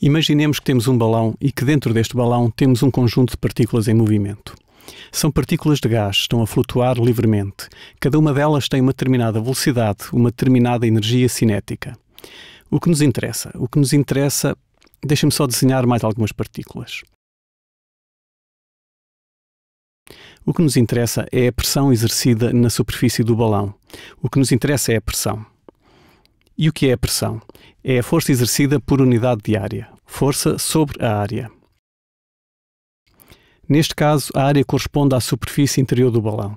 Imaginemos que temos um balão e que dentro deste balão temos um conjunto de partículas em movimento. São partículas de gás, estão a flutuar livremente. Cada uma delas tem uma determinada velocidade, uma determinada energia cinética. O que nos interessa? O que nos interessa. deixem me só desenhar mais algumas partículas. O que nos interessa é a pressão exercida na superfície do balão. O que nos interessa é a pressão. E o que é a pressão? É a força exercida por unidade de área, força sobre a área. Neste caso, a área corresponde à superfície interior do balão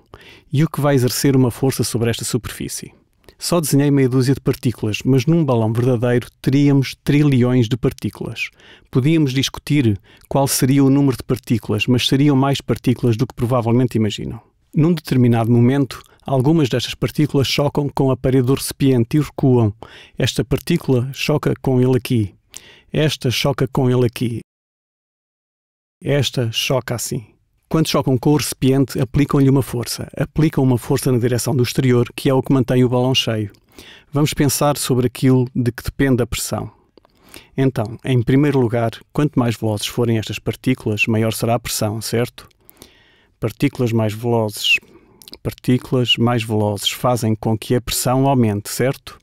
e o que vai exercer uma força sobre esta superfície. Só desenhei meia dúzia de partículas, mas num balão verdadeiro teríamos trilhões de partículas. Podíamos discutir qual seria o número de partículas, mas seriam mais partículas do que provavelmente imaginam. Num determinado momento, algumas destas partículas chocam com a parede do recipiente e recuam. Esta partícula choca com ele aqui. Esta choca com ele aqui. Esta choca assim. Quando chocam com o recipiente, aplicam-lhe uma força. Aplicam uma força na direção do exterior, que é o que mantém o balão cheio. Vamos pensar sobre aquilo de que depende a pressão. Então, em primeiro lugar, quanto mais velozes forem estas partículas, maior será a pressão, certo? partículas mais velozes. Partículas mais velozes fazem com que a pressão aumente, certo?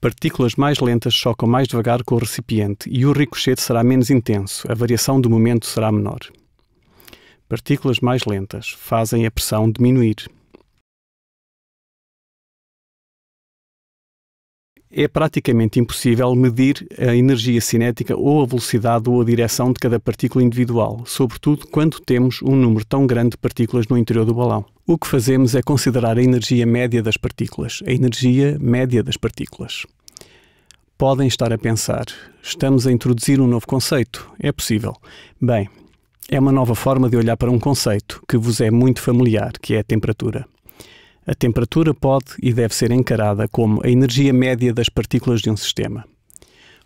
Partículas mais lentas chocam mais devagar com o recipiente e o ricochete será menos intenso, a variação do momento será menor. Partículas mais lentas fazem a pressão diminuir. é praticamente impossível medir a energia cinética ou a velocidade ou a direção de cada partícula individual, sobretudo quando temos um número tão grande de partículas no interior do balão. O que fazemos é considerar a energia média das partículas, a energia média das partículas. Podem estar a pensar, estamos a introduzir um novo conceito. É possível. Bem, é uma nova forma de olhar para um conceito que vos é muito familiar, que é a temperatura. A temperatura pode e deve ser encarada como a energia média das partículas de um sistema.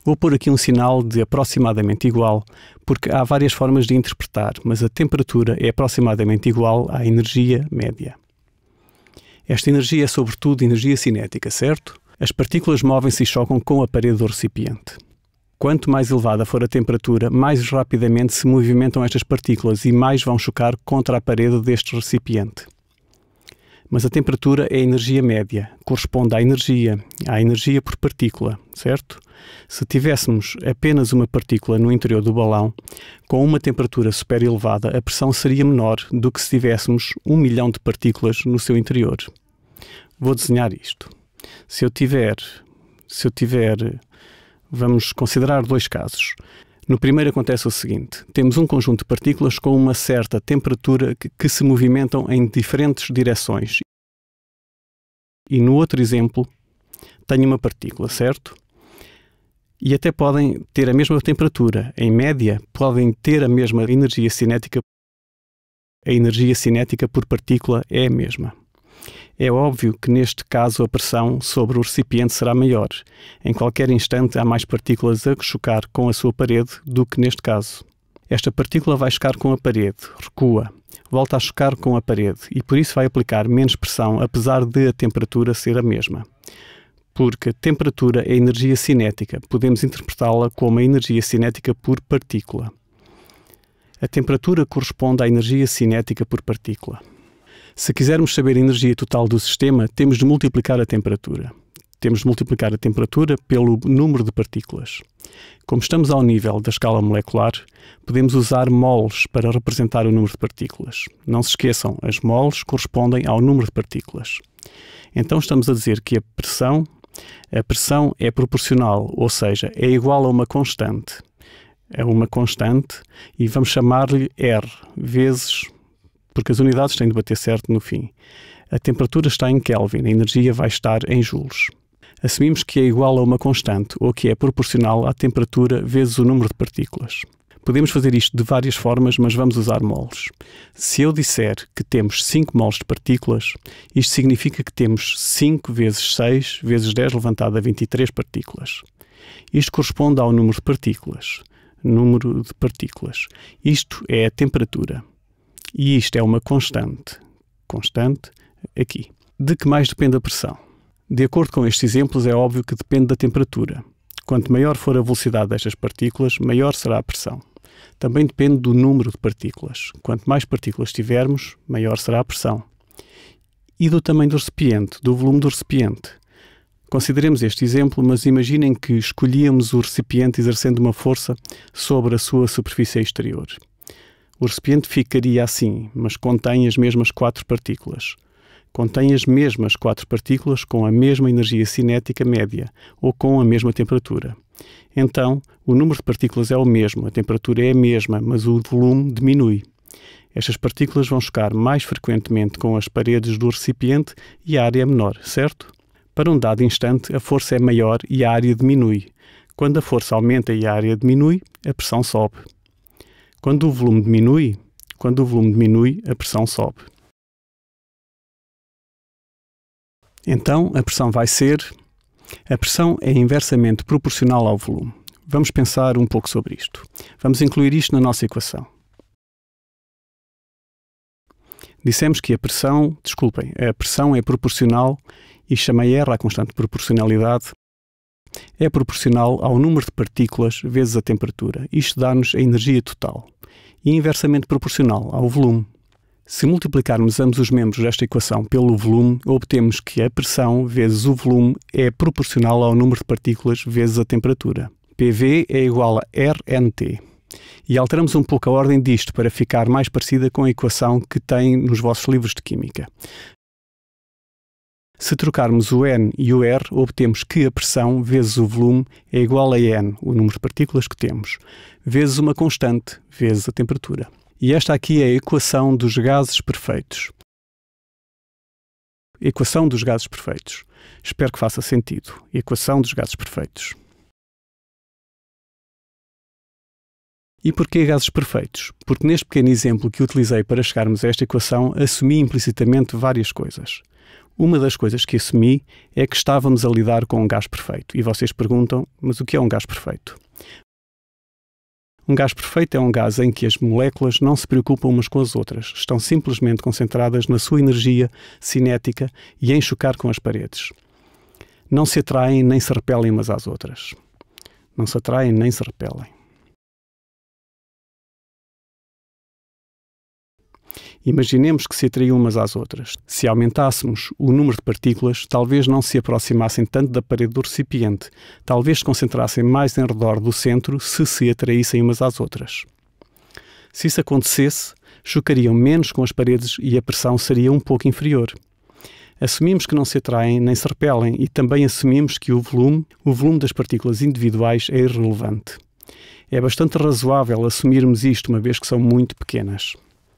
Vou pôr aqui um sinal de aproximadamente igual, porque há várias formas de interpretar, mas a temperatura é aproximadamente igual à energia média. Esta energia é, sobretudo, energia cinética, certo? As partículas movem-se e chocam com a parede do recipiente. Quanto mais elevada for a temperatura, mais rapidamente se movimentam estas partículas e mais vão chocar contra a parede deste recipiente mas a temperatura é a energia média, corresponde à energia, à energia por partícula, certo? Se tivéssemos apenas uma partícula no interior do balão, com uma temperatura super elevada, a pressão seria menor do que se tivéssemos um milhão de partículas no seu interior. Vou desenhar isto. Se eu tiver, se eu tiver, vamos considerar dois casos. No primeiro acontece o seguinte: temos um conjunto de partículas com uma certa temperatura que, que se movimentam em diferentes direções. E no outro exemplo, tenho uma partícula, certo? E até podem ter a mesma temperatura. Em média, podem ter a mesma energia cinética. A energia cinética por partícula é a mesma. É óbvio que neste caso a pressão sobre o recipiente será maior. Em qualquer instante há mais partículas a chocar com a sua parede do que neste caso. Esta partícula vai chocar com a parede, recua, volta a chocar com a parede e por isso vai aplicar menos pressão, apesar de a temperatura ser a mesma. Porque temperatura é energia cinética, podemos interpretá-la como a energia cinética por partícula. A temperatura corresponde à energia cinética por partícula. Se quisermos saber a energia total do sistema, temos de multiplicar a temperatura. Temos de multiplicar a temperatura pelo número de partículas. Como estamos ao nível da escala molecular, podemos usar moles para representar o número de partículas. Não se esqueçam, as moles correspondem ao número de partículas. Então estamos a dizer que a pressão, a pressão é proporcional, ou seja, é igual a uma constante. É uma constante e vamos chamar-lhe R vezes porque as unidades têm de bater certo no fim. A temperatura está em Kelvin, a energia vai estar em joules. Assumimos que é igual a uma constante, ou que é proporcional à temperatura vezes o número de partículas. Podemos fazer isto de várias formas, mas vamos usar moles. Se eu disser que temos 5 moles de partículas, isto significa que temos 5 vezes 6 vezes 10 levantado a 23 partículas. Isto corresponde ao número de partículas. Número de partículas. Isto é a temperatura. E isto é uma constante. Constante aqui. De que mais depende a pressão? De acordo com estes exemplos, é óbvio que depende da temperatura. Quanto maior for a velocidade destas partículas, maior será a pressão. Também depende do número de partículas. Quanto mais partículas tivermos, maior será a pressão. E do tamanho do recipiente, do volume do recipiente. Consideremos este exemplo, mas imaginem que escolhíamos o recipiente exercendo uma força sobre a sua superfície exterior. O recipiente ficaria assim, mas contém as mesmas quatro partículas. Contém as mesmas quatro partículas com a mesma energia cinética média ou com a mesma temperatura. Então, o número de partículas é o mesmo, a temperatura é a mesma, mas o volume diminui. Estas partículas vão chocar mais frequentemente com as paredes do recipiente e a área é menor, certo? Para um dado instante, a força é maior e a área diminui. Quando a força aumenta e a área diminui, a pressão sobe. Quando o volume diminui, quando o volume diminui, a pressão sobe. Então, a pressão vai ser a pressão é inversamente proporcional ao volume. Vamos pensar um pouco sobre isto. Vamos incluir isto na nossa equação. Dissemos que a pressão, desculpem, a pressão é proporcional e chamei R à constante de proporcionalidade. É proporcional ao número de partículas vezes a temperatura. Isto dá-nos a energia total e inversamente proporcional ao volume. Se multiplicarmos ambos os membros desta equação pelo volume, obtemos que a pressão vezes o volume é proporcional ao número de partículas vezes a temperatura. PV é igual a RNT. E alteramos um pouco a ordem disto para ficar mais parecida com a equação que tem nos vossos livros de Química. Se trocarmos o N e o R, obtemos que a pressão vezes o volume é igual a N, o número de partículas que temos, vezes uma constante, vezes a temperatura. E esta aqui é a equação dos gases perfeitos. Equação dos gases perfeitos. Espero que faça sentido. Equação dos gases perfeitos. E porquê gases perfeitos? Porque neste pequeno exemplo que utilizei para chegarmos a esta equação, assumi implicitamente várias coisas. Uma das coisas que assumi é que estávamos a lidar com um gás perfeito. E vocês perguntam, mas o que é um gás perfeito? Um gás perfeito é um gás em que as moléculas não se preocupam umas com as outras, estão simplesmente concentradas na sua energia cinética e em chocar com as paredes. Não se atraem nem se repelem umas às outras. Não se atraem nem se repelem. Imaginemos que se atraíam umas às outras. Se aumentássemos o número de partículas, talvez não se aproximassem tanto da parede do recipiente, talvez se concentrassem mais em redor do centro se se atraíssem umas às outras. Se isso acontecesse, chocariam menos com as paredes e a pressão seria um pouco inferior. Assumimos que não se atraem nem se repelem e também assumimos que o volume, o volume das partículas individuais é irrelevante. É bastante razoável assumirmos isto, uma vez que são muito pequenas.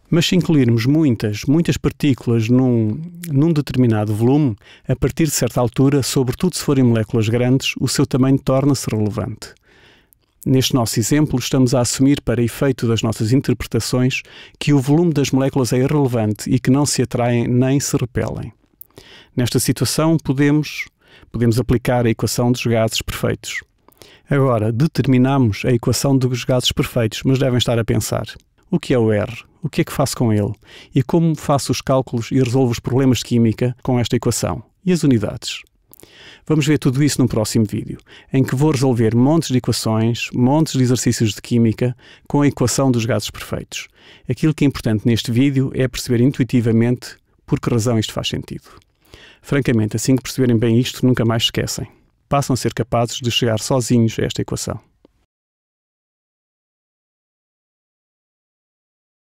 Mas se incluirmos muitas, muitas partículas num, num determinado volume, a partir de certa altura, sobretudo se forem moléculas grandes, o seu tamanho torna-se relevante. Neste nosso exemplo, estamos a assumir, para efeito das nossas interpretações, que o volume das moléculas é irrelevante e que não se atraem nem se repelem. Nesta situação, podemos, podemos aplicar a equação dos gases perfeitos. Agora, determinamos a equação dos gases perfeitos, mas devem estar a pensar: o que é o R? o que é que faço com ele e como faço os cálculos e resolvo os problemas de química com esta equação e as unidades. Vamos ver tudo isso no próximo vídeo, em que vou resolver montes de equações, montes de exercícios de química com a equação dos gases perfeitos. Aquilo que é importante neste vídeo é perceber intuitivamente por que razão isto faz sentido. Francamente, assim que perceberem bem isto, nunca mais esquecem. Passam a ser capazes de chegar sozinhos a esta equação.